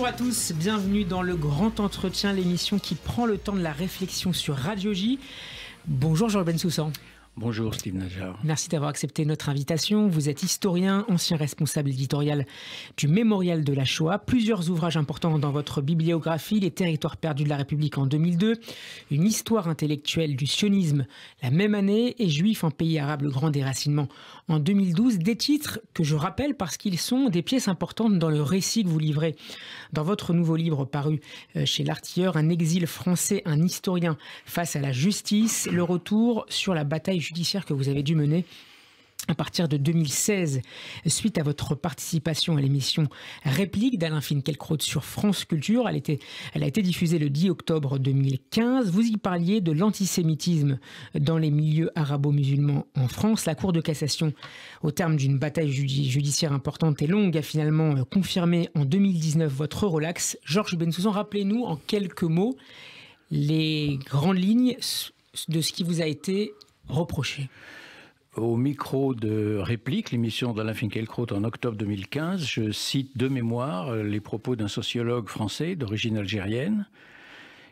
Bonjour à tous, bienvenue dans le Grand Entretien, l'émission qui prend le temps de la réflexion sur Radio J. Bonjour ben Soussan. Bonjour Steve Najar. Merci d'avoir accepté notre invitation. Vous êtes historien, ancien responsable éditorial du Mémorial de la Shoah. Plusieurs ouvrages importants dans votre bibliographie Les territoires perdus de la République en 2002, Une histoire intellectuelle du sionisme la même année et Juifs en pays arabe, le grand déracinement en 2012 des titres que je rappelle parce qu'ils sont des pièces importantes dans le récit que vous livrez. Dans votre nouveau livre paru euh, chez l'artilleur, Un exil français, un historien face à la justice, le retour sur la bataille judiciaire que vous avez dû mener à partir de 2016, suite à votre participation à l'émission Réplique d'Alain Finkielkraut sur France Culture. Elle, était, elle a été diffusée le 10 octobre 2015. Vous y parliez de l'antisémitisme dans les milieux arabo-musulmans en France. La Cour de cassation, au terme d'une bataille judiciaire importante et longue, a finalement euh, confirmé en 2019 votre relax. Georges Bensouzan, rappelez-nous en quelques mots les grandes lignes de ce qui vous a été reproché au micro de Réplique, l'émission d'Alain Finkielkraut en octobre 2015, je cite de mémoire euh, les propos d'un sociologue français d'origine algérienne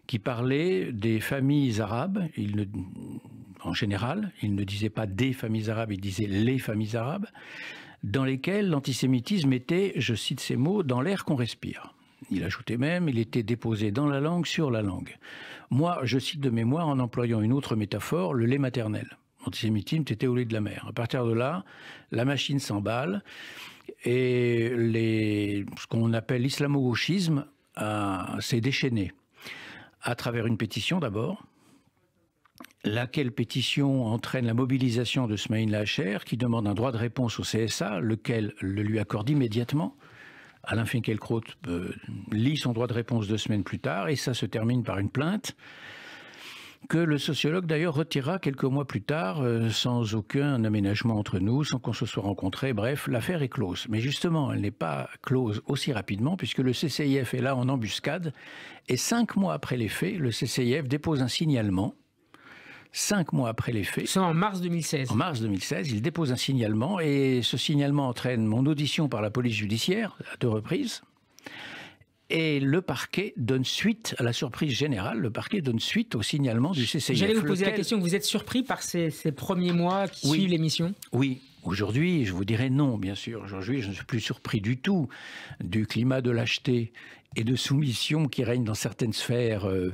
qui parlait des familles arabes. Il en général, il ne disait pas des familles arabes, il disait les familles arabes, dans lesquelles l'antisémitisme était, je cite ces mots, dans l'air qu'on respire. Il ajoutait même, il était déposé dans la langue, sur la langue. Moi, je cite de mémoire en employant une autre métaphore, le lait maternel antisémitisme, t'étais au lit de la mer. À partir de là, la machine s'emballe et ce qu'on appelle l'islamo-gauchisme euh, s'est déchaîné à travers une pétition d'abord, laquelle pétition entraîne la mobilisation de Smaïn Lacher qui demande un droit de réponse au CSA, lequel le lui accorde immédiatement. Alain Finkielkraut euh, lit son droit de réponse deux semaines plus tard et ça se termine par une plainte que le sociologue d'ailleurs retira quelques mois plus tard, euh, sans aucun aménagement entre nous, sans qu'on se soit rencontré Bref, l'affaire est close. Mais justement, elle n'est pas close aussi rapidement, puisque le CCIF est là en embuscade, et cinq mois après les faits, le CCIF dépose un signalement cinq mois après les faits. C'est en mars 2016. En mars 2016, il dépose un signalement et ce signalement entraîne mon audition par la police judiciaire à deux reprises. Et le parquet donne suite, à la surprise générale, le parquet donne suite au signalement du CCIF. J'allais vous poser la question, vous êtes surpris par ces, premiers mois qui oui. suivent l'émission Oui, Aujourd'hui, je vous dirais non, bien sûr. Aujourd'hui, je ne suis plus surpris du tout du climat de lâcheté et de soumission qui règne dans certaines sphères euh,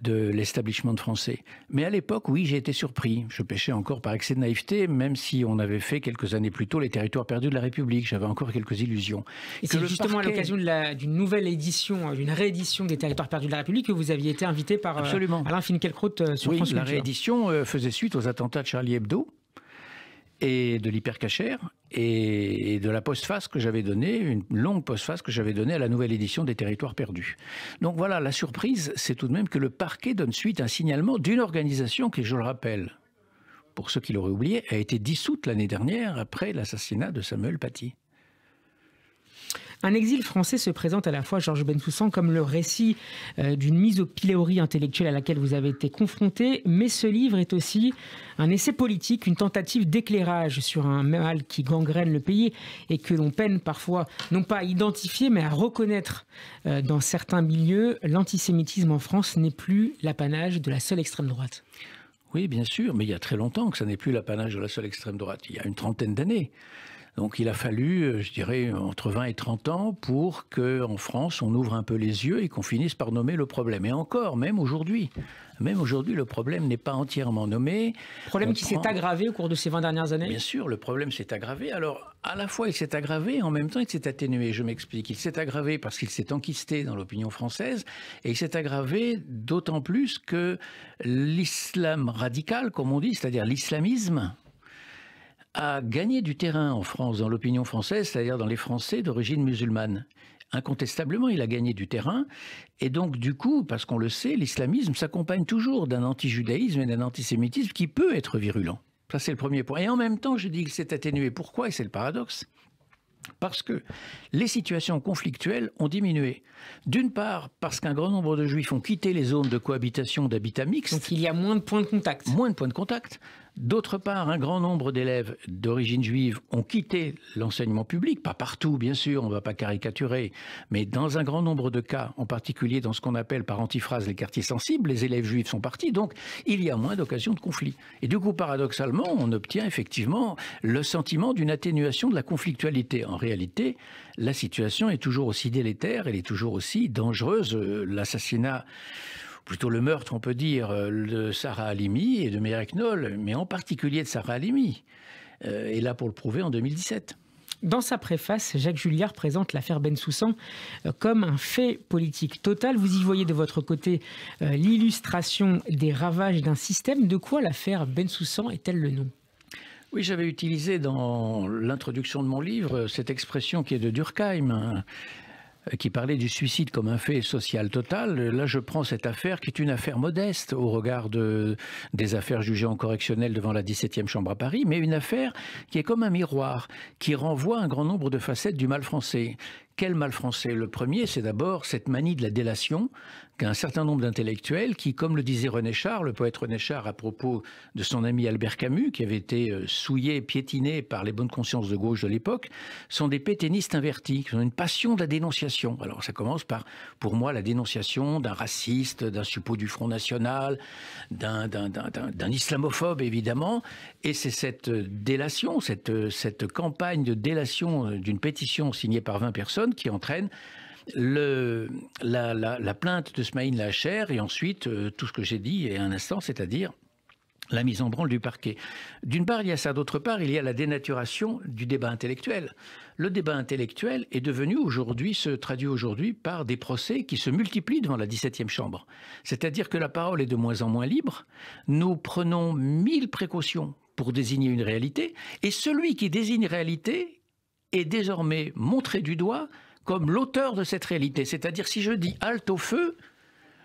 de l'establishment français. Mais à l'époque, oui, j'ai été surpris. Je pêchais encore par excès de naïveté, même si on avait fait quelques années plus tôt les territoires perdus de la République. J'avais encore quelques illusions. Et c'est justement à l'occasion d'une nouvelle édition, euh, d'une réédition des territoires perdus de la République que vous aviez été invité par euh, Absolument. Alain Finkielkraut euh, sur France Culture. La réédition faisait suite aux attentats de Charlie Hebdo et de l'hypercachère et de la postface que j'avais donnée, une longue postface que j'avais donnée à la nouvelle édition des Territoires perdus. Donc voilà, la surprise, c'est tout de même que le parquet donne suite à un signalement d'une organisation qui, je le rappelle, pour ceux qui l'auraient oublié, a été dissoute l'année dernière après l'assassinat de Samuel Paty. Un exil français se présente à la fois, Georges Bentoussan, comme le récit euh, d'une mise au pilori intellectuelle à laquelle vous avez été confronté, mais ce livre est aussi un essai politique, une tentative d'éclairage sur un mal qui gangrène le pays et que l'on peine parfois, non pas à identifier, mais à reconnaître euh, dans certains milieux. L'antisémitisme en France n'est plus l'apanage de la seule extrême droite. Oui, bien sûr, mais il y a très longtemps que ça n'est plus l'apanage de la seule extrême droite. Il y a une trentaine d'années. Donc il a fallu, euh, je dirais, entre 20 et 30 ans pour qu'en France, on ouvre un peu les yeux et qu'on finisse par nommer le problème. Et encore, même aujourd'hui, même aujourd'hui, le problème n'est pas entièrement nommé. Problème qui s'est aggravé au cours de ces 20 dernières années Bien sûr, le problème s'est aggravé. Alors, à la fois, il s'est aggravé en même temps, il s'est atténué. Je m'explique. Il s'est aggravé parce qu'il s'est enquisté dans l'opinion française et il s'est aggravé d'autant plus que l'islam radical, comme on dit, c'est-à-dire l'islamisme, a gagné du terrain en France, dans l'opinion française, c'est-à-dire dans les Français d'origine musulmane. Incontestablement, il a gagné du terrain. Et donc, du coup, parce qu'on le sait, l'islamisme s'accompagne toujours d'un anti-judaïsme et d'un antisémitisme qui peut être virulent. Ça, c'est le premier point. Et en même temps, je dis que c'est atténué. Pourquoi Et c'est le paradoxe. Parce que les situations conflictuelles ont diminué. D'une part, parce qu'un grand nombre de juifs ont quitté les zones de cohabitation d'habitat mixte. Donc il y a moins de points de contact. Moins de points de contact. D'autre part, un grand nombre d'élèves d'origine juive ont quitté l'enseignement public, pas partout bien sûr, on ne va pas caricaturer, mais dans un grand nombre de cas, en particulier dans ce qu'on appelle par antiphrase les quartiers sensibles, les élèves juifs sont partis, donc il y a moins d'occasions de conflit. Et du coup, paradoxalement, on obtient effectivement le sentiment d'une atténuation de la conflictualité. En réalité, la situation est toujours aussi délétère, elle est toujours aussi dangereuse. Euh, l'assassinat plutôt le meurtre, on peut dire, euh, de Sarah Halimi et de Mirek Knoll, mais en particulier de Sarah Halimi. Euh, et là, pour le prouver, en 2017. Dans sa préface, Jacques Julliard présente l'affaire Bensoussan euh, comme un fait politique total. Vous y voyez de votre côté l'illustration des ravages d'un système. De quoi l'affaire Bensoussan est-elle le nom oui, j'avais utilisé dans l'introduction de mon livre cette expression qui est de Durkheim, hein qui parlait du suicide comme un fait social total, là je prends cette affaire qui est une affaire modeste au regard de, des affaires jugées en correctionnel devant la 17e Chambre à Paris, mais une affaire qui est comme un miroir, qui renvoie un grand nombre de facettes du mal français, quel mal français Le premier, c'est d'abord cette manie de la délation qu'un certain nombre d'intellectuels qui, comme le disait René Char, le poète René Char à propos de son ami Albert Camus, qui avait été euh, souillé, piétiné par les bonnes consciences de gauche de l'époque, sont des péténistes invertis, qui ont une passion de la dénonciation. Alors ça commence par, pour moi, la dénonciation d'un raciste, d'un suppôt du Front National, d'un islamophobe, évidemment. Et c'est cette euh, délation, cette, euh, cette campagne de délation d'une pétition signée par 20 personnes qui entraîne la, plainte de Smaïn Lacher et ensuite euh, tout ce que j'ai dit et un instant, c'est-à-dire la mise en branle du parquet. D'une part, il y a ça. D'autre part, il y a la dénaturation du débat intellectuel. Le débat intellectuel est devenu aujourd'hui, se traduit aujourd'hui par des procès qui se multiplient devant la 17e chambre. C'est-à-dire que la parole est de moins en moins libre. Nous prenons mille précautions pour désigner une réalité. Et celui qui désigne réalité, est désormais montré du doigt comme l'auteur de cette réalité. C'est-à-dire si je dis halte au feu,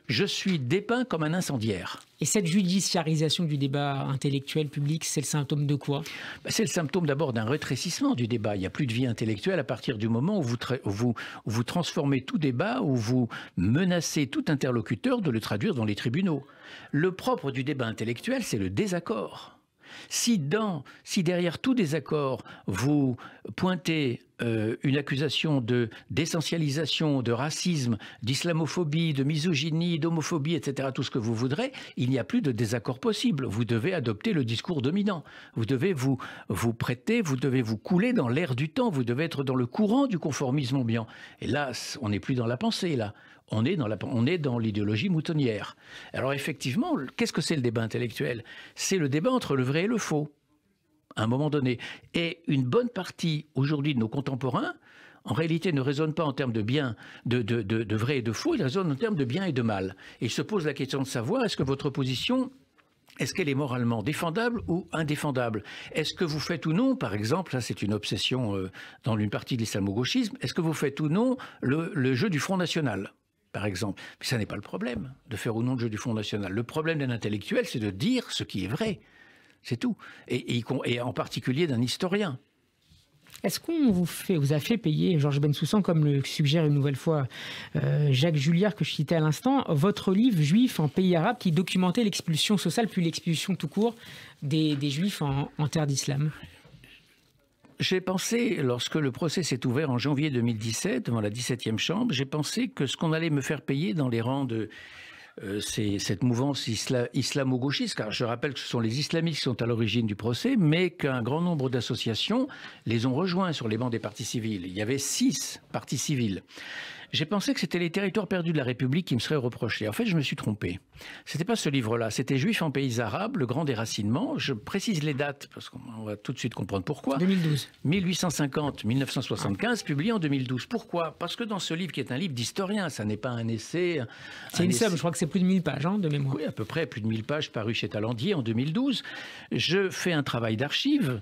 je suis dépeint comme un incendiaire. Et cette judiciarisation du débat intellectuel public, c'est le symptôme de quoi bah, C'est le symptôme d'abord d'un rétrécissement du débat. Il n'y a plus de vie intellectuelle à partir du moment où vous, vous transformez tout débat, où vous menacez tout interlocuteur de le traduire dans les tribunaux. Le propre du débat intellectuel, c'est le désaccord. Si, dans, si derrière tout désaccord, vous pointez euh, une accusation de d'essentialisation, de racisme, d'islamophobie, de misogynie, d'homophobie, etc., tout ce que vous voudrez, il n'y a plus de désaccord possible. Vous devez adopter le discours dominant. Vous devez vous, vous prêter, vous devez vous couler dans l'air du temps, vous devez être dans le courant du conformisme ambiant. Et là, on n'est plus dans la pensée, là. On est dans la, on est dans l'idéologie moutonnière. Alors effectivement, qu'est-ce que c'est le débat intellectuel C'est le débat entre le vrai et le faux à un moment donné. Et une bonne partie aujourd'hui de nos contemporains, en réalité, ne raisonne pas en termes de bien, de, de, vrai et de faux, ils raisonnent en termes de bien et de mal. Et ils se posent la question de savoir est-ce que votre position est-ce qu'elle est moralement défendable ou indéfendable Est-ce que vous faites ou non, par exemple, ça c'est une obsession euh, dans une partie de l'islamo-gauchisme, est-ce que vous faites ou non le, le jeu du Front National par exemple. Mais ça n'est pas le problème de faire ou non le jeu du Front National. Le problème d'un intellectuel, c'est de dire ce qui est vrai. C'est tout. Et, en particulier d'un historien. Est-ce qu'on vous, vous a fait payer, Georges Bensoussan, comme le suggère une nouvelle fois euh, Jacques Julliard que je citais à l'instant, votre livre juif en pays arabe qui documentait l'expulsion sociale puis l'expulsion tout court des, Juifs en, en terre d'islam j'ai pensé, lorsque le procès s'est ouvert en janvier 2017, devant la 17e chambre, j'ai pensé que ce qu'on allait me faire payer dans les rangs de, euh, cette mouvance islamo-gauchiste, car je rappelle que ce sont les islamistes qui sont à l'origine du procès, mais qu'un grand nombre d'associations les ont rejoints sur les bancs des partis civils. Il y avait six partis civils j'ai pensé que c'était les territoires perdus de la République qui me seraient reprochés. En fait, je me suis trompé. C'était pas ce livre-là. C'était Juifs en pays arabe, le grand déracinement. Je précise les dates parce qu'on va tout de suite comprendre pourquoi. 2012. 1850-1975, publié en 2012. Pourquoi Parce que dans ce livre, qui est un livre d'historien, ça n'est pas un essai. C'est une somme. Je crois que c'est plus de 1000 pages hein, de mémoire. Oui, à peu près plus de 1000 pages paru chez Talandier en 2012. Je fais un travail d'archives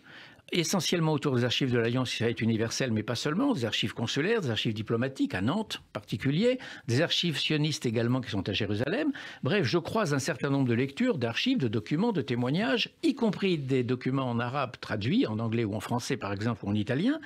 essentiellement autour des archives de l'Alliance qui universelle, mais pas seulement, des archives consulaires, des archives diplomatiques à Nantes en particulier, des archives sionistes également qui sont à Jérusalem. Bref, je croise un certain nombre de lectures, d'archives, de documents, de témoignages, y compris des documents en arabe traduits, en anglais ou en français par exemple, ou en italien.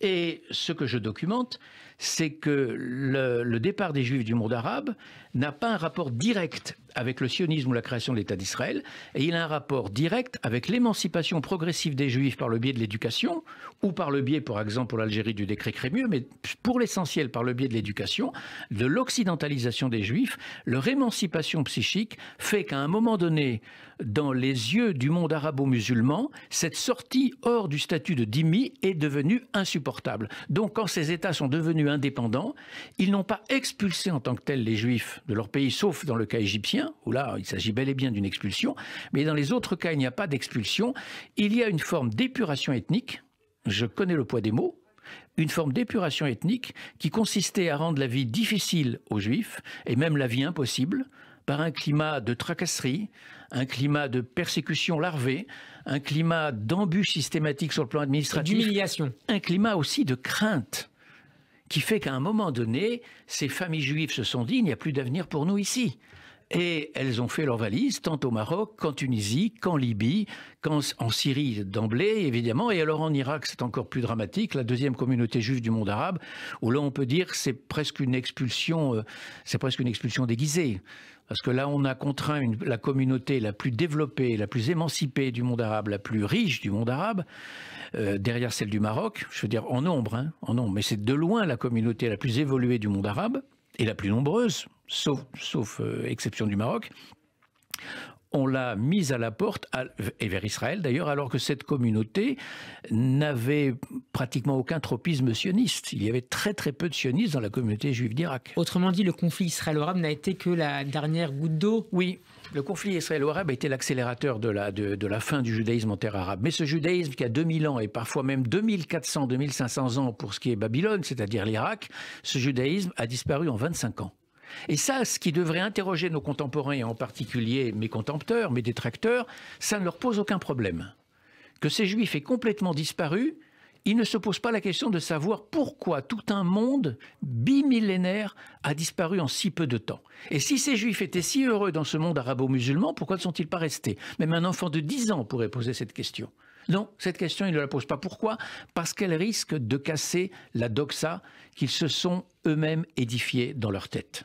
Et ce que je documente, c'est que le, départ des Juifs du monde arabe n'a pas un rapport direct avec le sionisme ou la création de l'État d'Israël, et il a un rapport direct avec l'émancipation progressive des Juifs par le biais de l'éducation, ou par le biais, par exemple, pour l'Algérie, du décret Crémieux, mais pour l'essentiel par le biais de l'éducation, de l'occidentalisation des Juifs, leur émancipation psychique fait qu'à un moment donné, dans les yeux du monde arabo-musulman, cette sortie hors du statut de dhimmi est devenue insupportable. Donc quand ces États sont devenus indépendants. Ils n'ont pas expulsé en tant que tels les juifs de leur pays, sauf dans le cas égyptien, où là, il s'agit bel et bien d'une expulsion. Mais dans les autres cas, il n'y a pas d'expulsion. Il y a une forme d'épuration ethnique. Je connais le poids des mots, une forme d'épuration ethnique qui consistait à rendre la vie difficile aux juifs, et même la vie impossible, par un climat de tracasserie, un climat de persécution larvée, un climat d'embûches systématiques sur le plan administratif. D'humiliation. Un climat aussi de crainte qui fait qu'à un moment donné, ces familles juives se sont dit, il n'y a plus d'avenir pour nous ici. Et elles ont fait leurs valises, tant au Maroc qu'en Tunisie, qu'en Libye, qu'en Syrie d'emblée, évidemment. Et alors en Irak, c'est encore plus dramatique, la deuxième communauté juive du monde arabe, où là on peut dire c'est presque une expulsion, euh, c'est presque une expulsion déguisée parce que là, on a contraint la communauté la plus développée, la plus émancipée du monde arabe, la plus riche du monde arabe, euh, derrière celle du Maroc, je veux dire en nombre, hein, en nombre, mais c'est de loin la communauté la plus évoluée du monde arabe et la plus nombreuse, sauf, euh, exception du Maroc, on l'a mise à la porte, et vers Israël d'ailleurs, alors que cette communauté n'avait pratiquement aucun tropisme sioniste. Il y avait très très peu de sionistes dans la communauté juive d'Irak. Autrement dit, le conflit israélo-arabe n'a été que la dernière goutte d'eau Oui, le conflit israélo-arabe a été l'accélérateur de la, de, la fin du judaïsme en terre arabe. Mais ce judaïsme qui a 2000 ans et parfois même 2400, 2500 ans pour ce qui est Babylone, c'est-à-dire l'Irak, ce judaïsme a disparu en 25 ans. Et ça, ce qui devrait interroger nos contemporains, et en particulier mes contempteurs, mes détracteurs, ça ne leur pose aucun problème. Que ces juifs aient complètement disparu, ils ne se posent pas la question de savoir pourquoi tout un monde bimillénaire a disparu en si peu de temps. Et si ces juifs étaient si heureux dans ce monde arabo-musulman, pourquoi ne sont-ils pas restés Même un enfant de 10 ans pourrait poser cette question. Non, cette question, ils ne la posent pas. Pourquoi Parce qu'elle risque de casser la doxa qu'ils se sont eux-mêmes édifiés dans leur tête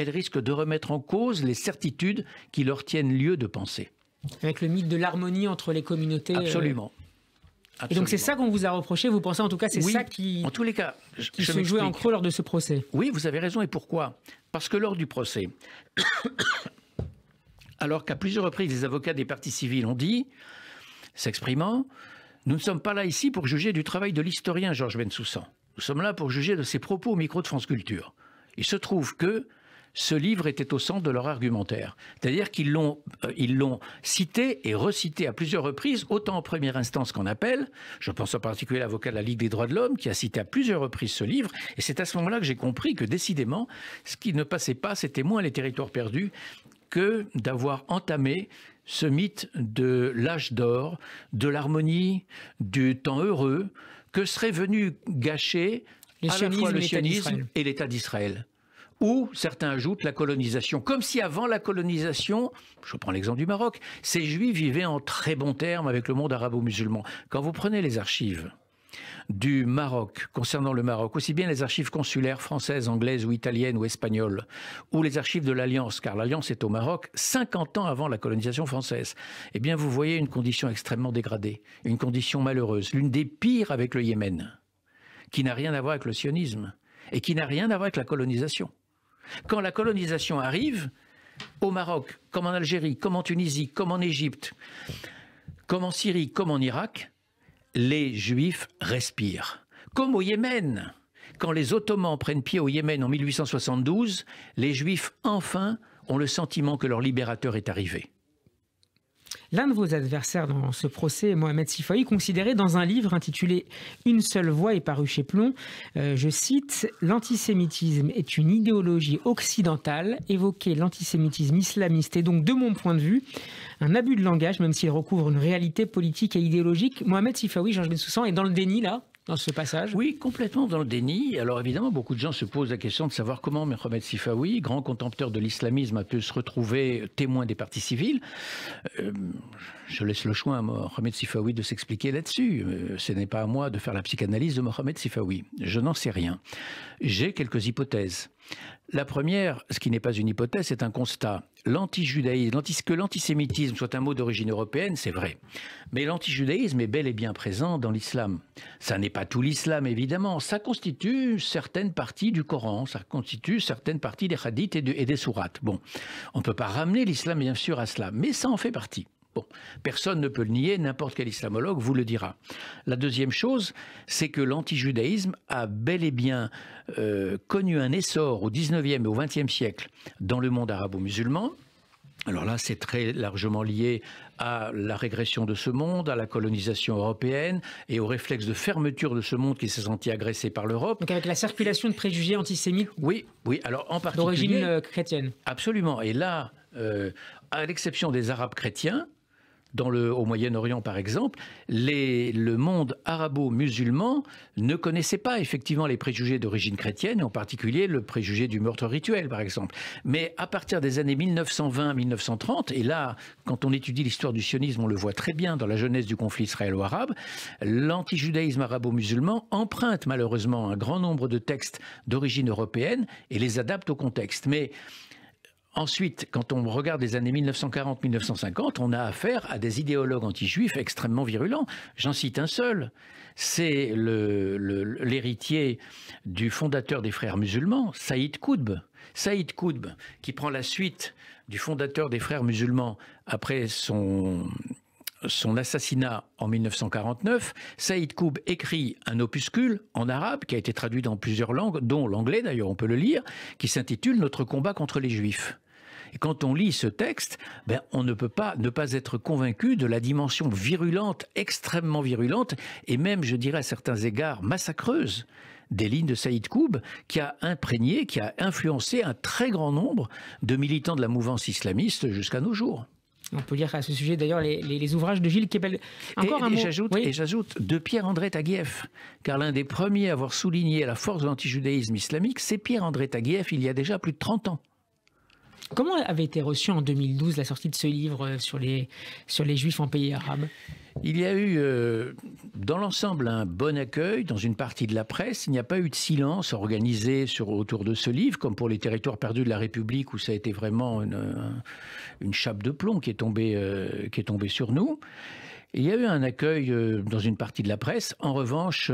elles risquent de remettre en cause les certitudes qui leur tiennent lieu de penser. Avec le mythe de l'harmonie entre les communautés. Euh. Absolument. Et donc c'est ça qu'on vous a reproché, vous pensez en tout cas, c'est ça qui, en tous les cas, je, qui je se jouait en creux lors de ce procès. Oui, vous avez raison, et pourquoi Parce que lors du procès, alors qu'à plusieurs reprises les avocats des partis civils ont dit, s'exprimant, nous ne sommes pas là ici pour juger du travail de l'historien Georges Bensoussan. Nous sommes là pour juger de ses propos au micro de France Culture. Il se trouve que, ce livre était au centre de leur argumentaire. C'est-à-dire qu'ils l'ont, euh, ils l'ont cité et recité à plusieurs reprises, autant en première instance qu'en appel. Je pense en particulier à l'avocat de la Ligue des droits de l'homme qui a cité à plusieurs reprises ce livre. Et c'est à ce moment-là que j'ai compris que décidément, ce qui ne passait pas, c'était moins les territoires perdus que d'avoir entamé ce mythe de l'âge d'or, de l'harmonie, du temps heureux, que serait venu gâcher le sionisme et l'État d'Israël ou certains ajoutent la colonisation. Comme si avant la colonisation, je prends l'exemple du Maroc, ces juifs vivaient en très bons termes avec le monde arabo-musulman. Quand vous prenez les archives du Maroc, concernant le Maroc, aussi bien les archives consulaires françaises, anglaises ou italiennes ou espagnoles, ou les archives de l'Alliance, car l'Alliance est au Maroc 50 ans avant la colonisation française, eh bien vous voyez une condition extrêmement dégradée, une condition malheureuse, l'une des pires avec le Yémen, qui n'a rien à voir avec le sionisme et qui n'a rien à voir avec la colonisation. Quand la colonisation arrive, au Maroc, comme en Algérie, comme en Tunisie, comme en Égypte, comme en Syrie, comme en Irak, les Juifs respirent. Comme au Yémen. Quand les Ottomans prennent pied au Yémen en 1872, les Juifs enfin ont le sentiment que leur libérateur est arrivé. L'un de vos adversaires dans ce procès, Mohamed Sifaï, considéré dans un livre intitulé Une seule voix est paru chez Plomb, euh, je cite, L'antisémitisme est une idéologie occidentale, évoquer l'antisémitisme islamiste est donc, de mon point de vue, un abus de langage, même s'il recouvre une réalité politique et idéologique. Mohamed jean Georges Bessoussan est dans le déni là dans ce passage Oui, complètement dans le déni. Alors évidemment, beaucoup de gens se posent la question de savoir comment Mohamed Sifawi, grand contempteur de l'islamisme, a pu se retrouver témoin des partis civils. Euh, je laisse le choix à Mohamed Sifawi de s'expliquer là-dessus. Euh, ce n'est pas à moi de faire la psychanalyse de Mohamed Sifawi. Je n'en sais rien. J'ai quelques hypothèses. La première, ce qui n'est pas une hypothèse, c'est un constat. L'antijudaïsme, que l'antisémitisme soit un mot d'origine européenne, c'est vrai. Mais l'antijudaïsme est bel et bien présent dans l'islam. Ça n'est pas tout l'islam, évidemment. Ça constitue certaines parties du Coran, ça constitue certaines parties des hadiths et, des sourates. Bon, on ne peut pas ramener l'islam, bien sûr, à cela, mais ça en fait partie personne ne peut le nier, n'importe quel islamologue vous le dira. La deuxième chose, c'est que l'antijudaïsme a bel et bien euh, connu un essor au 19e et au 20e siècle dans le monde arabo-musulman. Alors là, c'est très largement lié à la régression de ce monde, à la colonisation européenne et au réflexe de fermeture de ce monde qui s'est senti agressé par l'Europe. Donc avec la circulation de préjugés antisémites. Oui, oui. Alors en particulier d'origine euh, chrétienne. Absolument. Et là, euh, à l'exception des Arabes chrétiens, dans le, au Moyen-Orient par exemple, le monde arabo-musulman ne connaissait pas effectivement les préjugés d'origine chrétienne, en particulier le préjugé du meurtre rituel par exemple. Mais à partir des années 1920-1930, et là, quand on étudie l'histoire du sionisme, on le voit très bien dans la jeunesse du conflit israélo-arabe, l'antijudaïsme arabo-musulman emprunte malheureusement un grand nombre de textes d'origine européenne et les adapte au contexte. Mais Ensuite, quand on regarde les années 1940-1950, on a affaire à des idéologues anti-juifs extrêmement virulents. J'en cite un seul. C'est l'héritier du fondateur des frères musulmans, Saïd Koudb. Saïd Koudb, qui prend la suite du fondateur des frères musulmans après son, son assassinat en 1949, Saïd Koub écrit un opuscule en arabe qui a été traduit dans plusieurs langues, dont l'anglais d'ailleurs, on peut le lire, qui s'intitule Notre combat contre les juifs. Et quand on lit ce texte, ben, on ne peut pas ne pas être convaincu de la dimension virulente, extrêmement virulente, et même, je dirais à certains égards, massacreuse des lignes de Saïd Koub, qui a imprégné, qui a influencé un très grand nombre de militants de la mouvance islamiste jusqu'à nos jours. On peut lire à ce sujet d'ailleurs les, ouvrages de Gilles Kepel. Encore et, un J'ajoute, Et j'ajoute de Pierre-André Taguieff, car l'un des premiers à avoir souligné la force de l'antijudaïsme islamique, c'est Pierre-André Taguieff il y a déjà plus de 30 ans. Comment avait été reçue en 2012 la sortie de ce livre euh, sur les, sur les juifs en pays arabe Il y a eu, euh, dans l'ensemble, un bon accueil dans une partie de la presse. Il n'y a pas eu de silence organisé autour de ce livre, comme pour les territoires perdus de la République, où ça a été vraiment une, euh, chape de plomb qui est, tombée, qui est tombée sur nous. Il y a eu un accueil dans une partie de la presse. En revanche,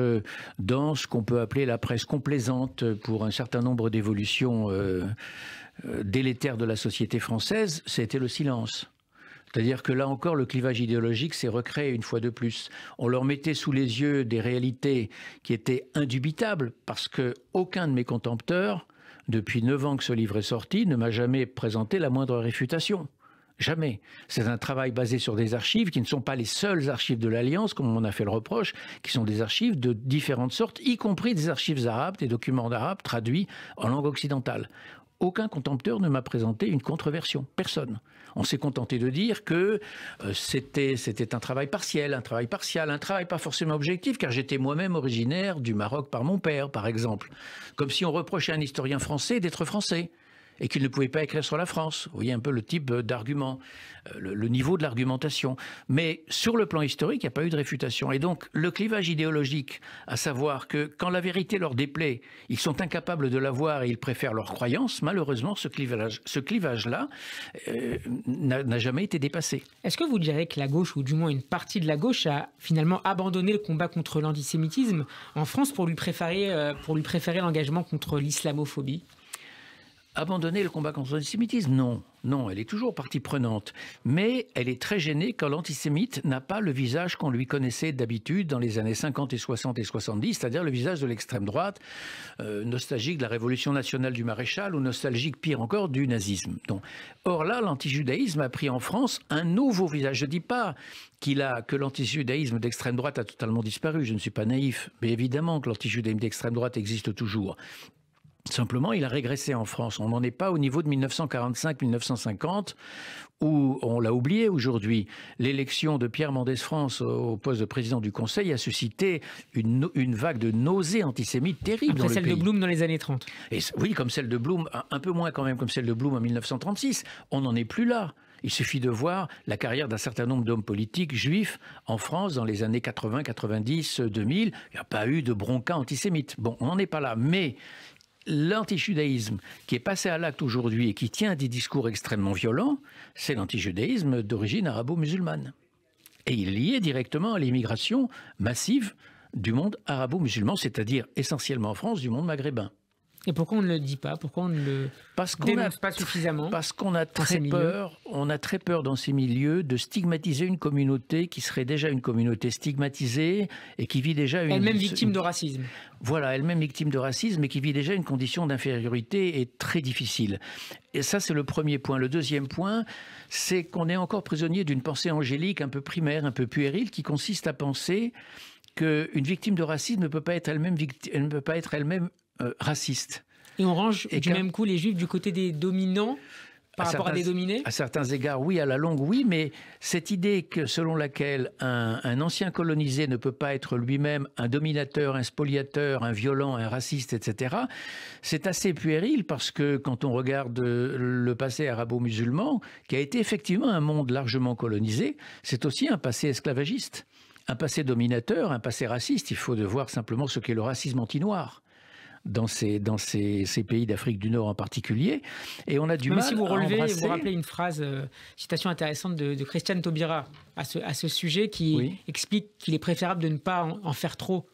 dans ce qu'on peut appeler la presse complaisante pour un certain nombre d'évolutions euh, délétère de la société française, c'était le silence. C'est-à-dire que là encore, le clivage idéologique s'est recréé une fois de plus. On leur mettait sous les yeux des réalités qui étaient indubitables, parce que aucun de mes contempteurs, depuis neuf ans que ce livre est sorti, ne m'a jamais présenté la moindre réfutation. Jamais. C'est un travail basé sur des archives qui ne sont pas les seules archives de l'Alliance, comme on a fait le reproche, qui sont des archives de différentes sortes, y compris des archives arabes, des documents arabes traduits en langue occidentale aucun contempteur ne m'a présenté une controversion. Personne. On s'est contenté de dire que euh, c'était, un travail partiel, un travail partiel, un travail pas forcément objectif, car j'étais moi-même originaire du Maroc par mon père, par exemple. Comme si on reprochait à un historien français d'être français et qu'ils ne pouvaient pas écrire sur la France. Vous voyez un peu le type euh, d'argument, euh, le, niveau de l'argumentation. Mais sur le plan historique, il n'y a pas eu de réfutation. Et donc, le clivage idéologique, à savoir que quand la vérité leur déplaît, ils sont incapables de la voir et ils préfèrent leur croyance, malheureusement, ce clivage-là ce euh, clivage n'a jamais été dépassé. Est-ce que vous direz que la gauche, ou du moins une partie de la gauche, a finalement abandonné le combat contre l'antisémitisme en France pour lui préférer, pour lui préférer l'engagement contre l'islamophobie abandonner le combat contre l'antisémitisme. Non, non, elle est toujours partie prenante. Mais elle est très gênée quand l'antisémite n'a pas le visage qu'on lui connaissait d'habitude dans les années 50 et 60 et 70, c'est-à-dire le visage de l'extrême droite, euh, nostalgique de la révolution nationale du maréchal ou nostalgique, pire encore, du nazisme. Donc, or là, l'antijudaïsme a pris en France un nouveau visage. Je ne dis pas qu'il a, que l'antijudaïsme d'extrême droite a totalement disparu, je ne suis pas naïf, mais évidemment que l'antijudaïsme d'extrême droite existe toujours. Simplement, il a régressé en France. On n'en est pas au niveau de 1945-1950, où on l'a oublié aujourd'hui. L'élection de Pierre Mendès France au poste de président du Conseil a suscité une, vague de nausées antisémites terribles. Comme celle de Blum dans les années 30. oui, comme celle de Blum, un peu moins quand même, comme celle de Blum en 1936. On n'en est plus là. Il suffit de voir la carrière d'un certain nombre d'hommes politiques juifs en France dans les années 80, 90, 2000. Il n'y a pas eu de bronca antisémite. Bon, on n'en est pas là. Mais l'antijudaïsme qui est passé à l'acte aujourd'hui et qui tient des discours extrêmement violents, c'est l'antijudaïsme d'origine arabo-musulmane. Et il est lié directement à l'immigration massive du monde arabo-musulman, c'est-à-dire essentiellement en France, du monde maghrébin. Et pourquoi on ne le dit pas Pourquoi on ne le parce dénonce pas suffisamment Parce qu'on a très peur, on a très peur dans ces milieux de stigmatiser une communauté qui serait déjà une communauté stigmatisée et qui vit déjà une elle-même victime de racisme. Voilà, elle-même victime de racisme et qui vit déjà une condition d'infériorité et très difficile. Et ça, c'est le premier point. Le deuxième point, c'est qu'on est encore prisonnier d'une pensée angélique un peu primaire, un peu puérile, qui consiste à penser qu'une victime de racisme ne peut pas être elle-même elle ne peut pas être elle-même euh, raciste. Et on range et du même coup les juifs du côté des dominants par rapport à des dominés À certains égards, oui, à la longue, oui, mais cette idée selon laquelle un, un ancien colonisé ne peut pas être lui-même un dominateur, un spoliateur, un violent, un raciste, etc., c'est assez puéril parce que quand on regarde euh, le passé arabo-musulman, qui a été effectivement un monde largement colonisé, c'est aussi un passé esclavagiste. Un passé dominateur, un passé raciste, il faut de voir simplement ce qu'est le racisme anti-noir dans ces, dans ces, pays d'Afrique du Nord en particulier. Et on a du Même mal si vous relevez, vous rappelez une phrase, euh, citation intéressante de, Christiane Taubira à ce, sujet qui explique qu'il est préférable de ne pas en, faire trop.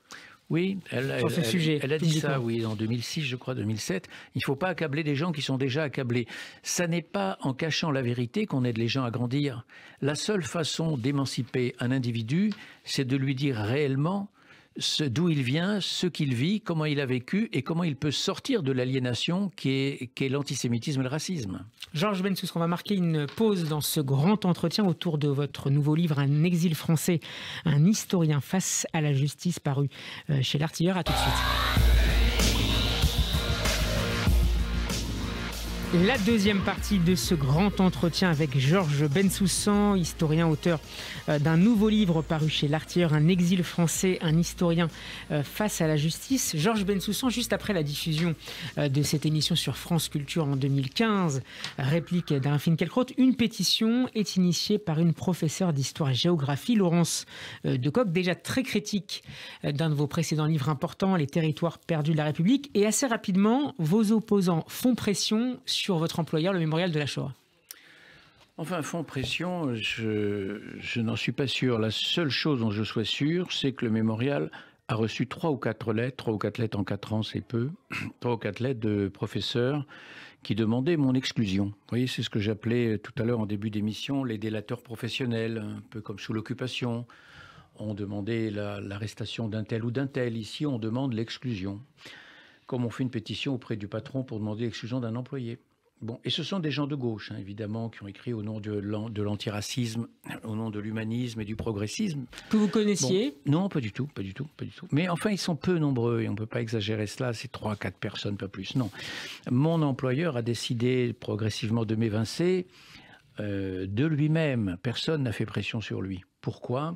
Oui, elle, ce sujet, elle a dit ça, oui, en 2006, je crois, 2007. Il ne faut pas accabler des gens qui sont déjà accablés. Ça n'est pas en cachant la vérité qu'on aide les gens à grandir. La seule façon d'émanciper un individu, c'est de lui dire réellement d'où il vient, ce qu'il vit, comment il a vécu et comment il peut sortir de l'aliénation qu'est l'antisémitisme et le racisme. Georges Bensus, on va marquer une pause dans ce grand entretien autour de votre nouveau livre Un exil français, un historien face à la justice paru euh, chez l'artilleur. À tout de suite. La deuxième partie de ce grand entretien avec Georges Bensoussan, historien, auteur euh, d'un nouveau livre paru chez L'Artilleur, Un exil français, un historien euh, face à la justice. Georges Bensoussan, juste après la diffusion euh, de cette émission sur France Culture en 2015, réplique d'un film une pétition est initiée par une professeure d'histoire-géographie, Laurence de Coq, déjà très critique d'un de vos précédents livres importants, Les territoires perdus de la République. Et assez rapidement, vos opposants font pression sur sur votre employeur le mémorial de la Shoah Enfin, fond pression, je, n'en suis pas sûr. La seule chose dont je sois sûr, c'est que le mémorial a reçu trois ou quatre lettres, trois ou quatre lettres en quatre ans, c'est peu, trois ou quatre lettres de professeurs qui demandaient mon exclusion. Vous voyez, c'est ce que j'appelais euh, tout à l'heure en début d'émission les délateurs professionnels, un peu comme sous l'occupation. On demandait l'arrestation d'un tel ou d'un tel. Ici, on demande l'exclusion, comme on fait une pétition auprès du patron pour demander l'exclusion d'un employé. Bon, et ce sont des gens de gauche, hein, évidemment, qui ont écrit au nom de l'antiracisme, au nom de l'humanisme et du progressisme. Que vous connaissiez Non, pas du tout, pas du tout, pas du tout. Mais enfin, ils sont peu nombreux et on ne peut pas exagérer cela, c'est trois, quatre personnes, pas plus. Non. Mon employeur a décidé progressivement de m'évincer euh, de lui-même. Personne n'a fait pression sur lui. Pourquoi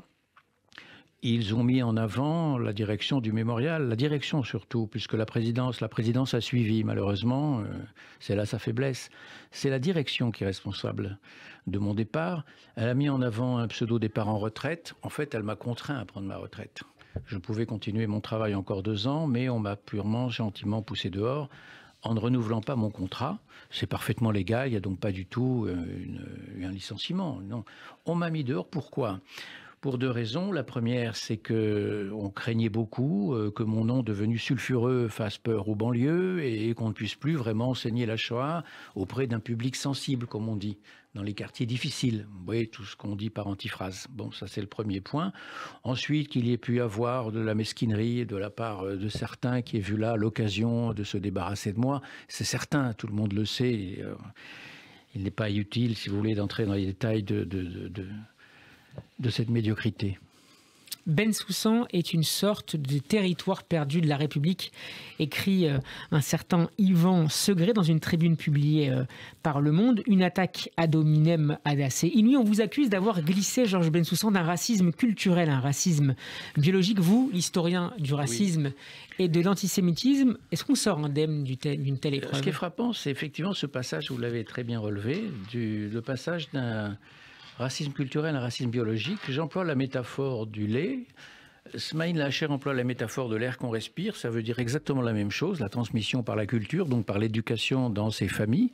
ils ont mis en avant la direction du mémorial, la direction surtout, puisque la présidence, la présidence a suivi malheureusement, euh, c'est là sa faiblesse. C'est la direction qui est responsable de mon départ. Elle a mis en avant un pseudo départ en retraite. En fait, elle m'a contraint à prendre ma retraite. Je pouvais continuer mon travail encore deux ans, mais on m'a purement gentiment poussé dehors en ne renouvelant pas mon contrat. C'est parfaitement légal, il n'y a donc pas du tout euh, un licenciement. Non. On m'a mis dehors, pourquoi pour deux raisons. La première, c'est que on craignait beaucoup euh, que mon nom devenu sulfureux fasse peur aux banlieues et qu'on ne puisse plus vraiment enseigner la Shoah auprès d'un public sensible, comme on dit, dans les quartiers difficiles. Vous voyez tout ce qu'on dit par antiphrase. Bon, ça c'est le premier point. Ensuite, qu'il y ait pu avoir de la mesquinerie de la part euh, de certains qui aient vu là l'occasion de se débarrasser de moi, c'est certain, tout le monde le sait. Euh, il n'est pas utile, si vous voulez, d'entrer dans les détails de de cette médiocrité Ben Soussan est une sorte de territoire perdu de la République, écrit euh, un certain Yvan Segré dans une tribune publiée euh, par Le Monde, une attaque ad hominem ad assez. lui on vous accuse d'avoir glissé Georges Ben Soussan, d'un racisme culturel, un racisme biologique. Vous, historien du racisme et de l'antisémitisme, est-ce qu'on sort indemne d'une telle épreuve Ce qui est frappant, c'est effectivement ce passage, vous l'avez très bien relevé, du, le passage d'un racisme culturel, un racisme biologique. J'emploie la métaphore du lait. Smaïn Lacher emploie la métaphore de l'air qu'on respire, ça veut dire exactement la même chose, la transmission par la culture, donc par l'éducation dans ces familles,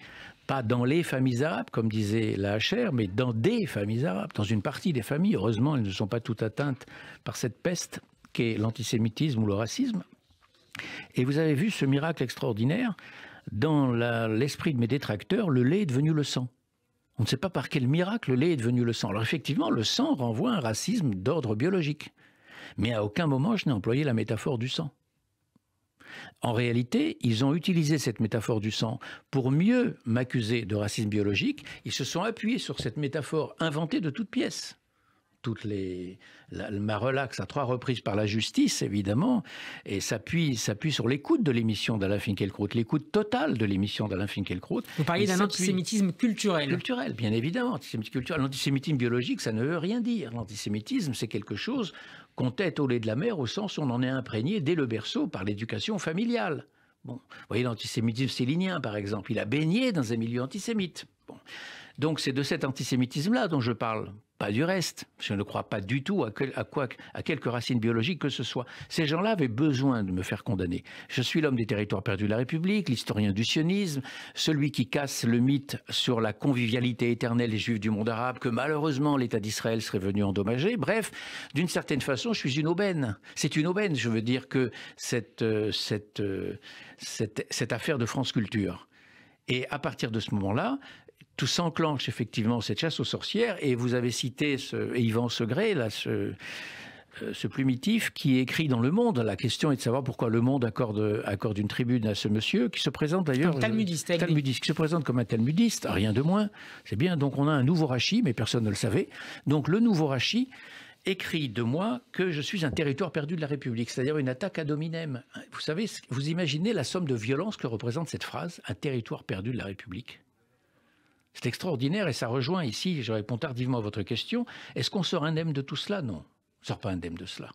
pas dans les familles arabes, comme disait Lacher, mais dans des familles arabes, dans une partie des familles. Heureusement, elles ne sont pas toutes atteintes par cette peste qu'est l'antisémitisme ou le racisme. Et vous avez vu ce miracle extraordinaire, dans l'esprit de mes détracteurs, le lait est devenu le sang. On ne sait pas par quel miracle le lait est devenu le sang. Alors effectivement, le sang renvoie à un racisme d'ordre biologique. Mais à aucun moment je n'ai employé la métaphore du sang. En réalité, ils ont utilisé cette métaphore du sang pour mieux m'accuser de racisme biologique. Ils se sont appuyés sur cette métaphore inventée de toutes pièces toutes les, ma relaxe à trois reprises par la justice, évidemment, et s'appuie, s'appuie sur l'écoute de l'émission d'Alain Finkielkraut, l'écoute totale de l'émission d'Alain Finkielkraut. Vous parlez d'un antisémitisme culturel. Culturel, bien évidemment. Antisémitisme culturel. L'antisémitisme biologique, ça ne veut rien dire. L'antisémitisme, c'est quelque chose qu'on tête au lait de la mer au sens où on en est imprégné dès le berceau par l'éducation familiale. Bon, vous voyez l'antisémitisme célinien, par exemple, il a baigné dans un milieu antisémite. Bon. Donc c'est de cet antisémitisme-là dont je parle pas du reste. Je ne crois pas du tout à, à quelque racine biologique que ce soit. Ces gens-là avaient besoin de me faire condamner. Je suis l'homme des territoires perdus de la République, l'historien du sionisme, celui qui casse le mythe sur la convivialité éternelle des juifs du monde arabe que malheureusement l'État d'Israël serait venu endommager. Bref, d'une certaine façon, je suis une aubaine. C'est une aubaine, je veux dire que cette, euh, euh, cette, cette affaire de France Culture, et à partir de ce moment-là, tout s'enclenche effectivement cette chasse aux sorcières. Et vous avez cité ce, Yvan Segré, là, ce, euh, ce plumitif qui écrit dans Le Monde. La question est de savoir pourquoi Le Monde accorde, une tribune à ce monsieur qui se présente d'ailleurs. Talmudiste, euh, talmudiste. Qui se présente comme un talmudiste, rien de moins. C'est bien. Donc on a un nouveau rachis, mais personne ne le savait. Donc le nouveau rachis écrit de moi que je suis un territoire perdu de la République, c'est-à-dire une attaque à dominem. Vous savez, vous imaginez la somme de violence que représente cette phrase, un territoire perdu de la République c'est extraordinaire et ça rejoint ici, je réponds tardivement à votre question, est-ce qu'on sort indemne de tout cela Non. On ne sort pas indemne de cela.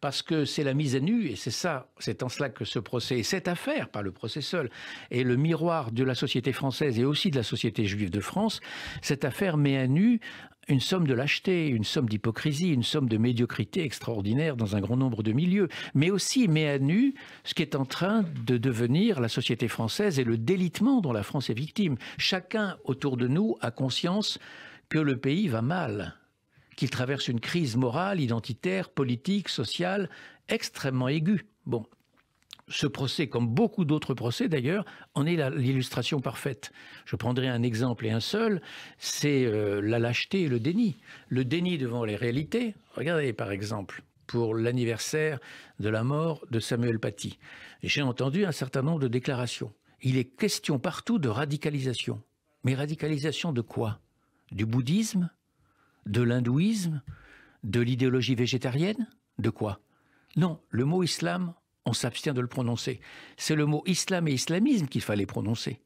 Parce que c'est la mise à nu, et c'est ça, c'est en cela que ce procès, cette affaire, pas le procès seul, est le miroir de la société française et aussi de la société juive de France, cette affaire met à nu une somme de lâcheté, une somme d'hypocrisie, une somme de médiocrité extraordinaire dans un grand nombre de milieux, mais aussi met à nu ce qui est en train de devenir la société française et le délitement dont la France est victime. Chacun autour de nous a conscience que le pays va mal, qu'il traverse une crise morale, identitaire, politique, sociale extrêmement aiguë. Bon, ce procès, comme beaucoup d'autres procès d'ailleurs, en est l'illustration parfaite. Je prendrai un exemple et un seul, c'est euh, la lâcheté et le déni. Le déni devant les réalités. Regardez par exemple, pour l'anniversaire de la mort de Samuel Paty, j'ai entendu un certain nombre de déclarations. Il est question partout de radicalisation. Mais radicalisation de quoi Du bouddhisme De l'hindouisme De l'idéologie végétarienne De quoi Non, le mot islam on s'abstient de le prononcer. C'est le mot islam et islamisme qu'il fallait prononcer.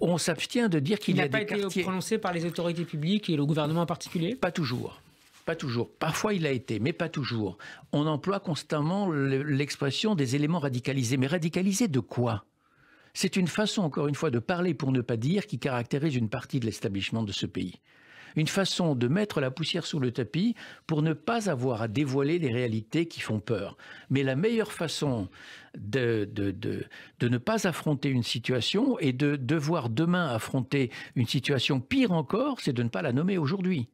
On s'abstient de dire qu'il y a, pas été prononcé par les autorités publiques et le gouvernement en particulier Pas toujours. Pas toujours. Parfois il a été, mais pas toujours. On emploie constamment l'expression des éléments radicalisés. Mais radicalisés de quoi C'est une façon, encore une fois, de parler pour ne pas dire qui caractérise une partie de l'establishment de ce pays une façon de mettre la poussière sous le tapis pour ne pas avoir à dévoiler les réalités qui font peur. Mais la meilleure façon de, ne pas affronter une situation et de devoir demain affronter une situation pire encore, c'est de ne pas la nommer aujourd'hui.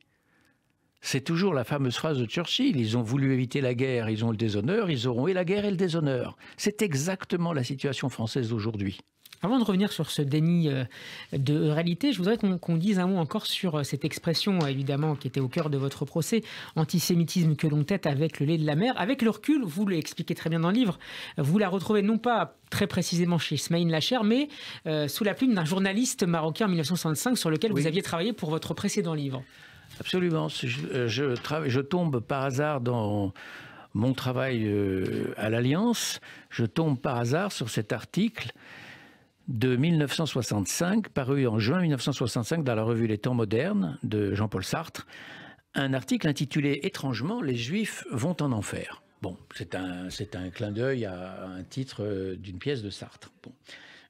C'est toujours la fameuse phrase de Churchill, ils ont voulu éviter la guerre, ils ont le déshonneur, ils auront et la guerre et le déshonneur. C'est exactement la situation française aujourd'hui. Avant de revenir sur ce déni euh, de réalité, je voudrais qu'on dise un mot encore sur euh, cette expression, euh, évidemment, qui était au cœur de votre procès, antisémitisme que l'on tête avec le lait de la mer. Avec le recul, vous l'expliquez très bien dans le livre, vous la retrouvez non pas très précisément chez Smaïn Lacher, mais sous la plume d'un journaliste marocain en 1965 sur lequel vous aviez travaillé pour votre précédent livre. Absolument. je tombe par hasard dans mon travail à l'Alliance, je tombe par hasard sur cet article de 1965, paru en juin 1965 dans la revue Les Temps modernes de Jean-Paul Sartre, un article intitulé Étrangement, les Juifs vont en enfer. Bon, c'est un, un clin d'œil à un titre euh, d'une pièce de Sartre.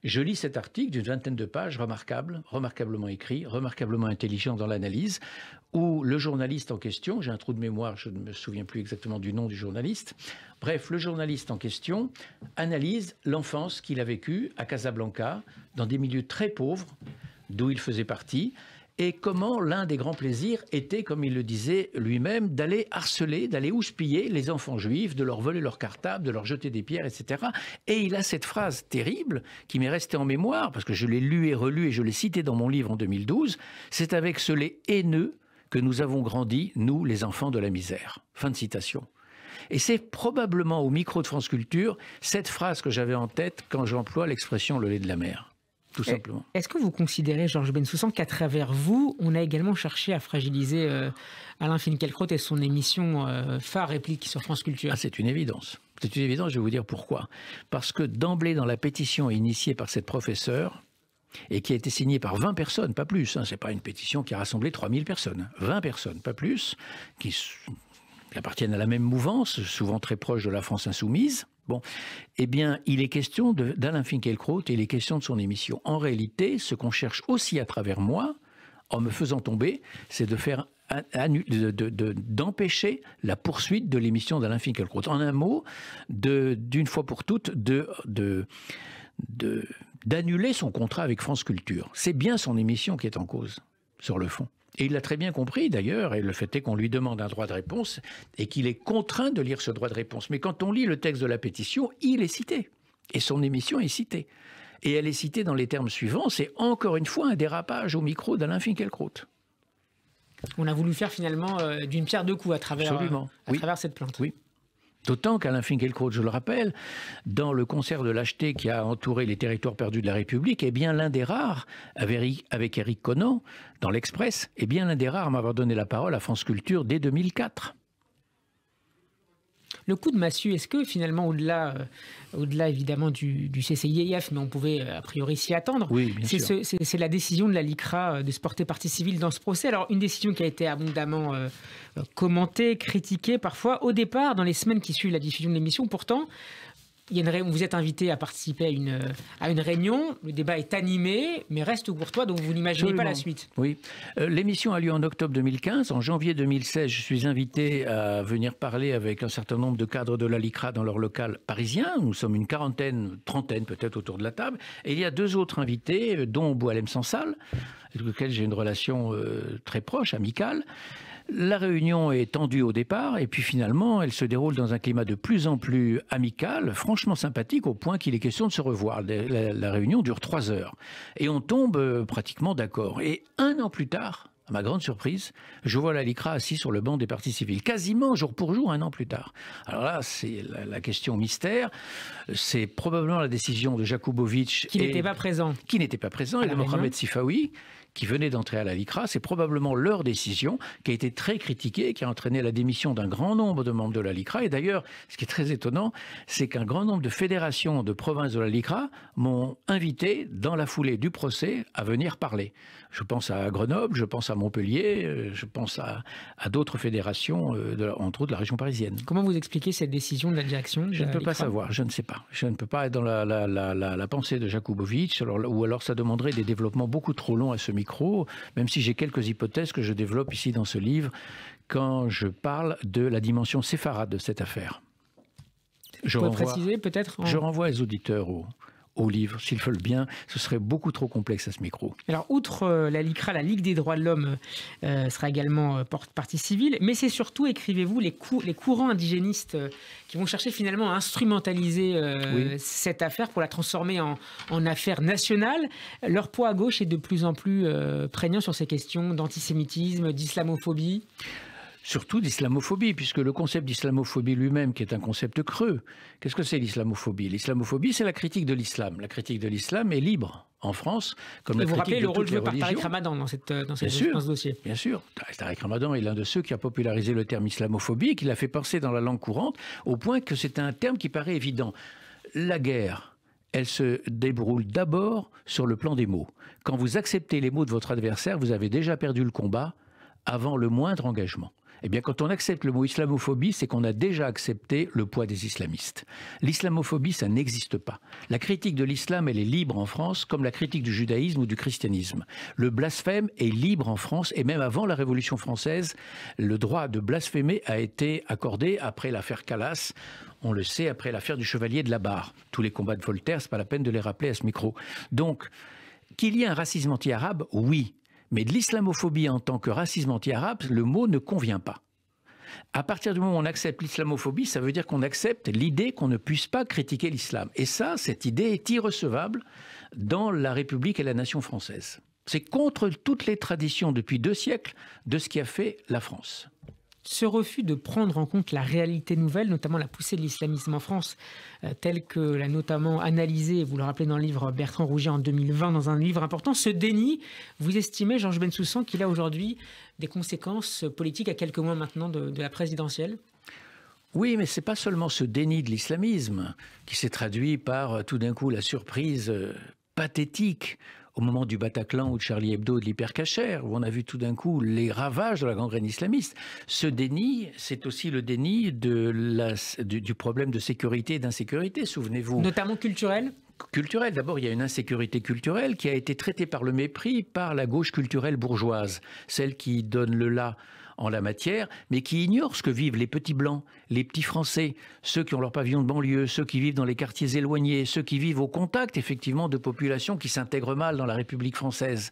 Je lis cet article d'une vingtaine de pages, remarquable, remarquablement écrit, remarquablement intelligent dans l'analyse, où le journaliste en question, j'ai un trou de mémoire, je ne me souviens plus exactement du nom du journaliste, bref, le journaliste en question analyse l'enfance qu'il a vécue à Casablanca, dans des milieux très pauvres, d'où il faisait partie, et comment l'un des grands plaisirs était, comme il le disait lui-même, d'aller harceler, d'aller houspiller les enfants juifs, de leur voler leur cartable, de leur jeter des pierres, etc. Et il a cette phrase terrible qui m'est restée en mémoire, parce que je l'ai lu et relu et je l'ai citée dans mon livre en 2012, c'est avec ce lait haineux que nous avons grandi, nous, les enfants de la misère. Fin de citation. Et c'est probablement au micro de France Culture cette phrase que j'avais en tête quand j'emploie l'expression le lait de la mer. Est-ce que vous considérez, Georges Bensoussan, qu'à travers vous, on a également cherché à fragiliser euh, Alain Finkielkraut et son émission euh, phare réplique sur France Culture ah, C'est une évidence. C'est une évidence, je vais vous dire pourquoi. Parce que d'emblée, dans la pétition initiée par cette professeure, et qui a été signée par 20 personnes, pas plus, hein, c'est pas une pétition qui a rassemblé 3000 personnes, 20 personnes, pas plus, qui appartiennent à la même mouvance, souvent très proche de la France insoumise, Bon, eh bien, il est question d'Alain Finkielkraut et il est question de son émission. En réalité, ce qu'on cherche aussi à travers moi, en me faisant tomber, c'est de faire d'empêcher la poursuite de l'émission d'Alain Finkielkraut. En un mot, d'une fois pour toutes, de d'annuler son contrat avec France Culture. C'est bien son émission qui est en cause, sur le fond. Et il l'a très bien compris d'ailleurs, et le fait est qu'on lui demande un droit de réponse et qu'il est contraint de lire ce droit de réponse. Mais quand on lit le texte de la pétition, il est cité. Et son émission est citée. Et elle est citée dans les termes suivants, c'est encore une fois un dérapage au micro d'Alain Finkielkraut. On a voulu faire finalement euh, d'une pierre deux coups à travers, euh, à travers cette plante. Oui. D'autant qu'Alain Finkielkraut, je le rappelle, dans le concert de lâcheté qui a entouré les territoires perdus de la République, est eh bien l'un des rares, avec Eric Conan, dans l'Express, est eh bien l'un des rares à m'avoir donné la parole à France Culture dès 2004. Le coup de massue, est-ce que finalement, au-delà, euh, au-delà évidemment du, CCIF, mais on pouvait euh, a priori s'y attendre, c'est, la décision de la LICRA euh, de se porter partie civile dans ce procès. Alors, une décision qui a été abondamment commentée, critiquée parfois au départ, dans les semaines qui suivent la diffusion de l'émission. Pourtant, vous êtes invité à participer à une, à une réunion, le débat est animé, mais reste courtois, donc vous n'imaginez pas la suite. Oui. Euh, l'émission a lieu en octobre 2015. En janvier 2016, je suis invité à venir parler avec un certain nombre de cadres de la LICRA dans leur local parisien. Nous sommes une quarantaine, trentaine peut-être autour de la table. Et il y a deux autres invités, dont Boalem Sansal, avec lequel j'ai une relation euh, très proche, amicale. La réunion est tendue au départ et puis finalement, elle se déroule dans un climat de plus en plus amical, franchement sympathique, au point qu'il est question de se revoir. La, réunion dure trois heures et on tombe euh, pratiquement d'accord. Et un an plus tard, à ma grande surprise, je vois la LICRA assis sur le banc des partis civils, quasiment jour pour jour, un an plus tard. Alors là, c'est la, question mystère. C'est probablement la décision de Jakubovic. Qui n'était pas présent. Qui n'était pas présent, et de Mohamed Sifawi, qui venait d'entrer à la LICRA, c'est probablement leur décision qui a été très critiquée qui a entraîné la démission d'un grand nombre de membres de la LICRA. Et d'ailleurs, ce qui est très étonnant, c'est qu'un grand nombre de fédérations de provinces de la LICRA m'ont invité, dans la foulée du procès, à venir parler. Je pense à Grenoble, je pense à Montpellier, euh, je pense à, d'autres fédérations, euh, entre autres de la région parisienne. Comment vous expliquez cette décision de la direction Je ne peux pas savoir, je ne sais pas. Je ne peux pas être dans la, pensée de Jakubowicz, alors, ou alors ça demanderait des développements beaucoup trop longs à ce micro, même si j'ai quelques hypothèses que je développe ici dans ce livre quand je parle de la dimension séfarade de cette affaire. Je renvoie, préciser peut-être Je renvoie les auditeurs au, au livre, s'ils veulent bien. Ce serait beaucoup trop complexe à ce micro. Alors, outre euh, la LICRA, la Ligue des droits de l'homme euh, sera également euh, partie civile, mais c'est surtout, écrivez-vous, les, les, courants indigénistes qui vont chercher finalement à instrumentaliser cette affaire pour la transformer en, en, affaire nationale. Leur poids à gauche est de plus en plus prégnant sur ces questions d'antisémitisme, d'islamophobie surtout d'islamophobie, puisque le concept d'islamophobie lui-même, qui est un concept creux, qu'est-ce que c'est l'islamophobie L'islamophobie, c'est la critique de l'islam. La critique de l'islam est libre en France, comme vous rappelez le rôle joué par Tariq Ramadan dans, cette, dans, ce dossier Bien sûr. Tariq Ramadan est l'un de ceux qui a popularisé le terme islamophobie qui l'a fait passer dans la langue courante, au point que c'est un terme qui paraît évident. La guerre, elle se débroule d'abord sur le plan des mots. Quand vous acceptez les mots de votre adversaire, vous avez déjà perdu le combat avant le moindre engagement. Eh bien, quand on accepte le mot islamophobie, c'est qu'on a déjà accepté le poids des islamistes. L'islamophobie, ça n'existe pas. La critique de l'islam, elle est libre en France, comme la critique du judaïsme ou du christianisme. Le blasphème est libre en France, et même avant la Révolution française, le droit de blasphémer a été accordé après l'affaire Calas on le sait après l'affaire du chevalier de la barre. Tous les combats de Voltaire, c'est pas la peine de les rappeler à ce micro. Donc, qu'il y ait un racisme anti-arabe, oui. Mais de l'islamophobie en tant que racisme anti-arabe, le mot ne convient pas. À partir du moment où on accepte l'islamophobie, ça veut dire qu'on accepte l'idée qu'on ne puisse pas critiquer l'islam. Et ça, cette idée est irrecevable dans la République et la nation française. C'est contre toutes les traditions depuis deux siècles de ce qui a fait la France ce refus de prendre en compte la réalité nouvelle, notamment la poussée de l'islamisme en France, euh, telle que l'a notamment analysée, vous le rappelez dans le livre Bertrand Rouget en 2020, dans un livre important, ce déni, vous estimez, Georges Bensoussan, qu'il a aujourd'hui des conséquences politiques à quelques mois maintenant de, de la présidentielle oui, mais c'est pas seulement ce déni de l'islamisme qui s'est traduit par euh, tout d'un coup la surprise euh, pathétique au moment du Bataclan ou de Charlie Hebdo, de l'Hypercacher, où on a vu tout d'un coup les ravages de la gangrène islamiste. Ce déni, c'est aussi le déni du, problème de sécurité et d'insécurité, souvenez-vous. Notamment culturel Culturel. D'abord, il y a une insécurité culturelle qui a été traitée par le mépris par la gauche culturelle bourgeoise, celle qui donne le là en la matière, mais qui ignorent ce que vivent les petits blancs, les petits français, ceux qui ont leur pavillon de banlieue, ceux qui vivent dans les quartiers éloignés, ceux qui vivent au contact effectivement de populations qui s'intègrent mal dans la République française.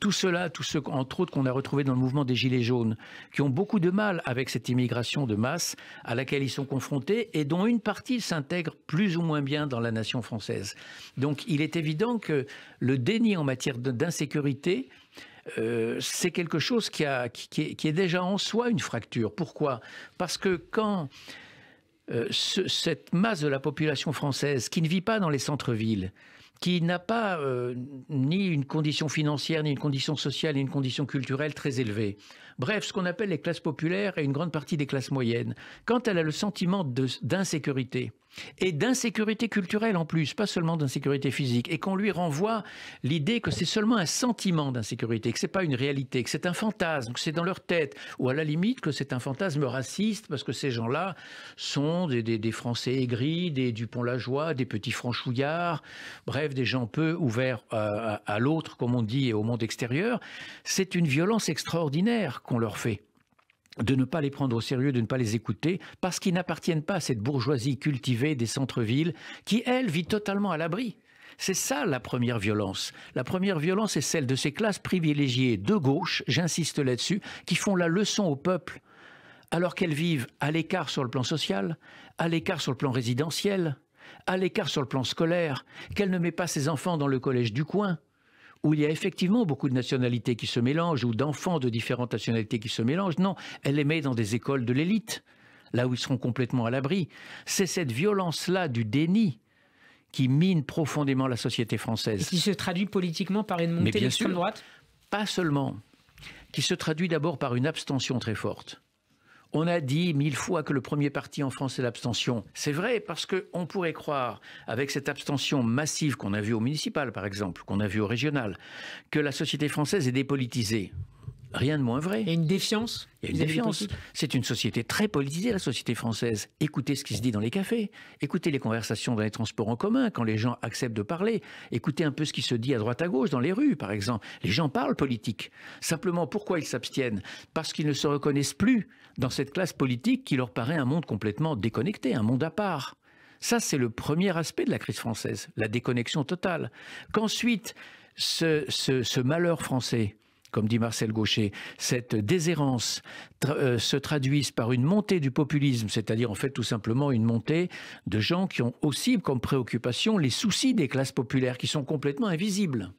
Tout cela, tout ce entre autres qu'on a retrouvé dans le mouvement des Gilets jaunes, qui ont beaucoup de mal avec cette immigration de masse à laquelle ils sont confrontés et dont une partie s'intègre plus ou moins bien dans la nation française. Donc il est évident que le déni en matière d'insécurité euh, c'est quelque chose qui, est, déjà en soi une fracture. Pourquoi Parce que quand euh, cette masse de la population française qui ne vit pas dans les centres-villes, qui n'a pas euh, ni une condition financière, ni une condition sociale, ni une condition culturelle très élevée. Bref, ce qu'on appelle les classes populaires et une grande partie des classes moyennes. Quand elle a le sentiment d'insécurité, et d'insécurité culturelle en plus, pas seulement d'insécurité physique, et qu'on lui renvoie l'idée que c'est seulement un sentiment d'insécurité, que ce n'est pas une réalité, que c'est un fantasme, que c'est dans leur tête, ou à la limite que c'est un fantasme raciste parce que ces gens-là sont des, des, Français aigris, des Dupont-Lajoie, des petits franchouillards, bref, des gens peu ouverts à l'autre, comme on dit, et au monde extérieur. C'est une violence extraordinaire qu'on leur fait de ne pas les prendre au sérieux, de ne pas les écouter, parce qu'ils n'appartiennent pas à cette bourgeoisie cultivée des centres-villes qui, elle, vit totalement à l'abri. C'est ça la première violence. La première violence est celle de ces classes privilégiées de gauche, j'insiste là-dessus, qui font la leçon au peuple, alors qu'elles vivent à l'écart sur le plan social, à l'écart sur le plan résidentiel, à l'écart sur le plan scolaire, qu'elle ne mettent pas ses enfants dans le collège du coin, où il y a effectivement beaucoup de nationalités qui se mélangent, ou d'enfants de différentes nationalités qui se mélangent. Non, elle les met dans des écoles de l'élite, là où ils seront complètement à l'abri. C'est cette violence-là du déni qui mine profondément la société française. Et qui se traduit politiquement par une montée de droite Pas seulement. Qui se traduit d'abord par une abstention très forte. On a dit mille fois que le premier parti en France, est l'abstention. C'est vrai, parce qu'on pourrait croire, avec cette abstention massive qu'on a vue au municipal, par exemple, qu'on a vue au régional, que la société française est dépolitisée. Rien de moins vrai. Et une défiance une défiance. C'est une société très politisée, la société française. Écoutez ce qui se dit dans les cafés, écoutez les conversations dans les transports en commun, quand les gens acceptent de parler, écoutez un peu ce qui se dit à droite à gauche, dans les rues, par exemple. Les gens parlent politique. Simplement, pourquoi ils s'abstiennent Parce qu'ils ne se reconnaissent plus dans cette classe politique qui leur paraît un monde complètement déconnecté, un monde à part. Ça, c'est le premier aspect de la crise française, la déconnexion totale. Qu'ensuite, ce, ce malheur français comme dit Marcel Gaucher, cette déshérence euh, se traduise par une montée du populisme, c'est-à-dire en fait tout simplement une montée de gens qui ont aussi comme préoccupation les soucis des classes populaires qui sont complètement invisibles.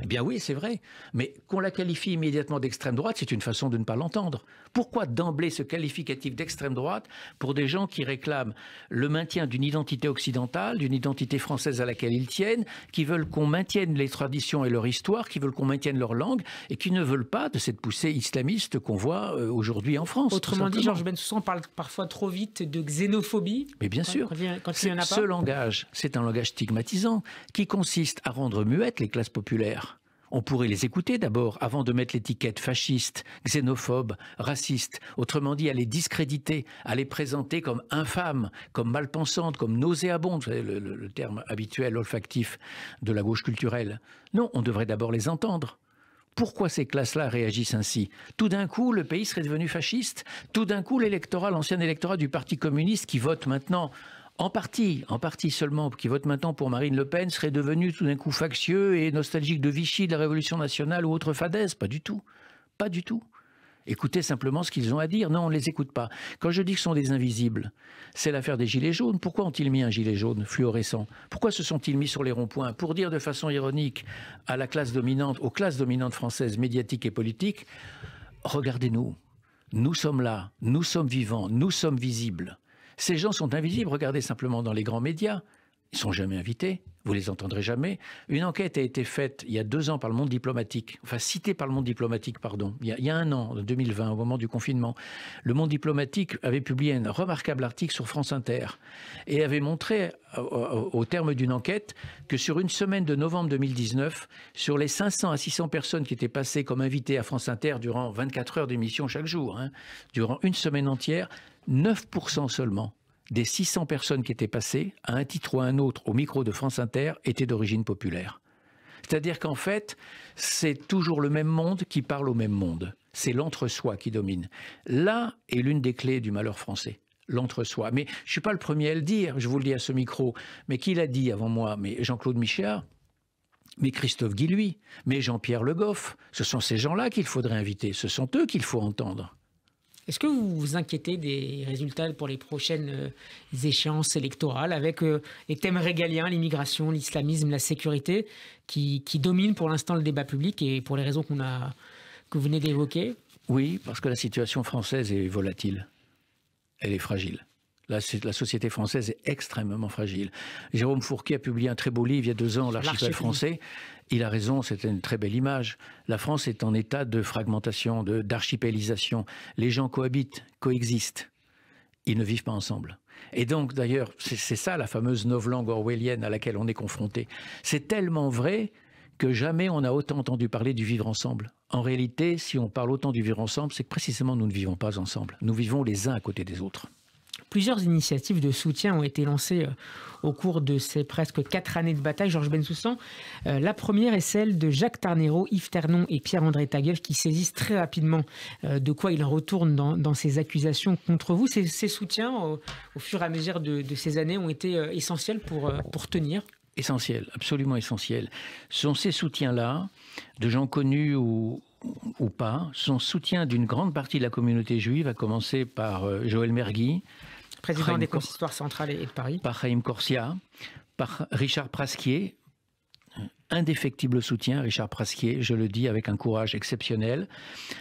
Eh bien oui, c'est vrai. Mais qu'on la qualifie immédiatement d'extrême droite, c'est une façon de ne pas l'entendre. Pourquoi d'emblée ce qualificatif d'extrême droite pour des gens qui réclament le maintien d'une identité occidentale, d'une identité française à laquelle ils tiennent, qui veulent qu'on maintienne les traditions et leur histoire, qui veulent qu'on maintienne leur langue et qui ne veulent pas de cette poussée islamiste qu'on voit euh, aujourd'hui en France Autrement dit, Georges Bensoussan parle parfois trop vite de xénophobie. Mais bien sûr, ce langage, c'est un langage stigmatisant qui consiste à rendre muettes les classes populaires on pourrait les écouter d'abord avant de mettre l'étiquette fasciste, xénophobe, raciste, autrement dit à les discréditer, à les présenter comme infâmes, comme malpensantes, comme nauséabondes, le, terme habituel olfactif de la gauche culturelle. Non, on devrait d'abord les entendre. Pourquoi ces classes-là réagissent ainsi Tout d'un coup, le pays serait devenu fasciste. Tout d'un coup, l'électorat, l'ancien électorat du Parti communiste qui vote maintenant en partie, en partie seulement, qui vote maintenant pour Marine Le Pen, serait devenu tout d'un coup factieux et nostalgique de Vichy, de la Révolution nationale ou autre fadaise. Pas du tout. Pas du tout. Écoutez simplement ce qu'ils ont à dire. Non, on ne les écoute pas. Quand je dis que ce sont des invisibles, c'est l'affaire des gilets jaunes. Pourquoi ont-ils mis un gilet jaune fluorescent Pourquoi se sont-ils mis sur les ronds-points Pour dire de façon ironique à la classe dominante, aux classes dominantes françaises, médiatiques et politiques, regardez-nous. Nous sommes là, nous sommes vivants, nous sommes visibles. Ces gens sont invisibles. Regardez simplement dans les grands médias. Ils sont jamais invités. Vous les entendrez jamais. Une enquête a été faite il y a deux ans par le monde diplomatique, enfin citée par le monde diplomatique, pardon, il y, a, un an, en 2020, au moment du confinement. Le monde diplomatique avait publié un remarquable article sur France Inter et avait montré, euh, euh, au, terme d'une enquête, que sur une semaine de novembre 2019, sur les 500 à 600 personnes qui étaient passées comme invitées à France Inter durant 24 heures d'émission chaque jour, hein, durant une semaine entière, 9% seulement des 600 personnes qui étaient passées, à un titre ou à un autre, au micro de France Inter, étaient d'origine populaire. C'est-à-dire qu'en fait, c'est toujours le même monde qui parle au même monde. C'est l'entre-soi qui domine. Là est l'une des clés du malheur français l'entre-soi. Mais je ne suis pas le premier à le dire, je vous le dis à ce micro, mais qui l'a dit avant moi Mais Jean-Claude Michéa, mais Christophe Guillouis mais Jean-Pierre Le Goff, ce sont ces gens-là qu'il faudrait inviter, ce sont eux qu'il faut entendre. Est-ce que vous vous inquiétez des résultats pour les prochaines euh, échéances électorales avec euh, les thèmes régaliens, l'immigration, l'islamisme, la sécurité, qui, dominent pour l'instant le débat public et pour les raisons qu'on a, que vous venez d'évoquer Oui, parce que la situation française est volatile. Elle est fragile la, société française est extrêmement fragile. Jérôme Fourquet a publié un très beau livre il y a deux ans, L'archipel français. Il a raison, c'était une très belle image. La France est en état de fragmentation, d'archipélisation. Les gens cohabitent, coexistent. Ils ne vivent pas ensemble. Et donc, d'ailleurs, c'est ça la fameuse novlangue orwellienne à laquelle on est confronté. C'est tellement vrai que jamais on a autant entendu parler du vivre ensemble. En réalité, si on parle autant du vivre ensemble, c'est que précisément nous ne vivons pas ensemble. Nous vivons les uns à côté des autres. Plusieurs initiatives de soutien ont été lancées euh, au cours de ces presque quatre années de bataille, Georges Bensoussan. Euh, la première est celle de Jacques Tarnero, Yves Ternon et Pierre-André Taguel qui saisissent très rapidement euh, de quoi il retourne dans, ces accusations contre vous. Ces, soutiens, au, fur et à mesure de, ces années, ont été essentiels pour, pour tenir Essentiels, absolument essentiels. Ce sont ces soutiens-là, de gens connus ou, ou pas, sont soutien d'une grande partie de la communauté juive, à commencer par Joël Mergui, président des consistoires centrales et de Paris. Par Raïm Corsia, par Richard Prasquier, indéfectible soutien, Richard Prasquier, je le dis avec un courage exceptionnel,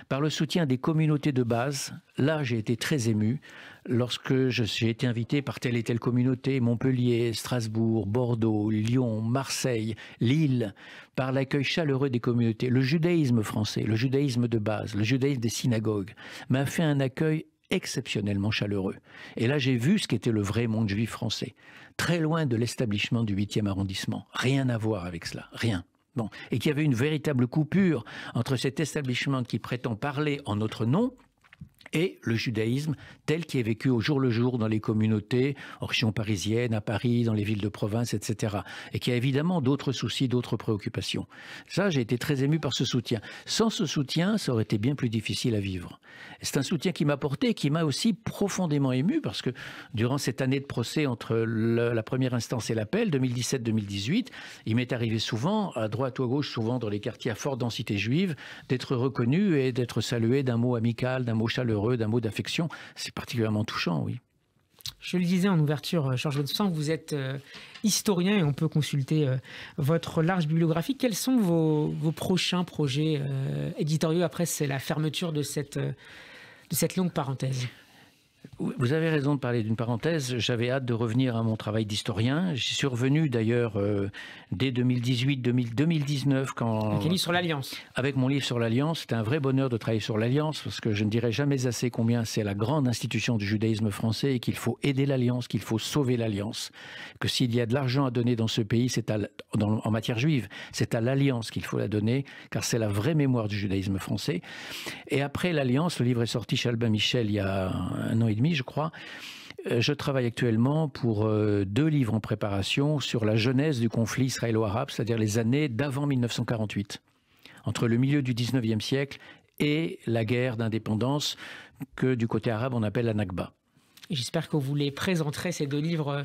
par le soutien des communautés de base. Là, j'ai été très ému lorsque j'ai été invité par telle et telle communauté, Montpellier, Strasbourg, Bordeaux, Lyon, Marseille, Lille, par l'accueil chaleureux des communautés. Le judaïsme français, le judaïsme de base, le judaïsme des synagogues, m'a fait un accueil exceptionnellement chaleureux. Et là, j'ai vu ce qu'était le vrai monde juif français, très loin de l'établissement du 8e arrondissement. Rien à voir avec cela, rien. Bon. Et qu'il y avait une véritable coupure entre cet établissement qui prétend parler en notre nom et le judaïsme tel qui est vécu au jour le jour dans les communautés, en région parisienne, à Paris, dans les villes de province, etc. Et qui a évidemment d'autres soucis, d'autres préoccupations. Ça, j'ai été très ému par ce soutien. Sans ce soutien, ça aurait été bien plus difficile à vivre. C'est un soutien qui m'a porté et qui m'a aussi profondément ému parce que durant cette année de procès entre la première instance et l'appel, 2017-2018, il m'est arrivé souvent, à droite ou à gauche, souvent dans les quartiers à forte densité juive, d'être reconnu et d'être salué d'un mot amical, d'un mot chaleureux d'un mot d'affection, c'est particulièrement touchant, oui. Je le disais en ouverture, euh, Georges Godefranc, vous êtes euh, historien et on peut consulter euh, votre large bibliographie. Quels sont vos, prochains projets éditoriaux après la fermeture de cette, de cette longue parenthèse vous avez raison de parler d'une parenthèse. J'avais hâte de revenir à mon travail d'historien. J'y suis revenu d'ailleurs euh, dès 2018, 2019 quand. Avec sur l'Alliance. Avec mon livre sur l'Alliance, c'était un vrai bonheur de travailler sur l'Alliance parce que je ne dirais jamais assez combien c'est la grande institution du judaïsme français et qu'il faut aider l'Alliance, qu'il faut sauver l'Alliance. Que s'il y a de l'argent à donner dans ce pays, c'est en matière juive, c'est à l'Alliance qu'il faut la donner car c'est la vraie mémoire du judaïsme français. Et après l'Alliance, le livre est sorti chez Albin Michel il y a un an et demi, je crois. Euh, je travaille actuellement pour euh, deux livres en préparation sur la genèse du conflit israélo-arabe, c'est-à-dire les années d'avant 1948, entre le milieu du 19e siècle et la guerre d'indépendance que du côté arabe on appelle la Nakba. J'espère que vous les présenterez, ces deux livres, euh,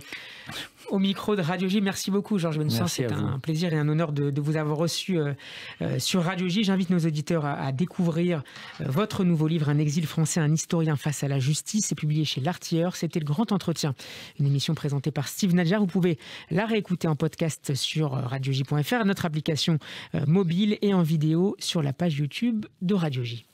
au micro de Radio J. Merci beaucoup, Georges Benoît. C'est un plaisir et un honneur de, vous avoir reçu euh, euh, sur Radio J. J'invite nos auditeurs à, découvrir votre nouveau livre, Un exil français, un historien face à la justice. C'est publié chez L'Artilleur. C'était Le Grand Entretien, une émission présentée par Steve Nadjar. Vous pouvez la réécouter en podcast sur radioJ.fr, notre application mobile et en vidéo sur la page YouTube de Radio J.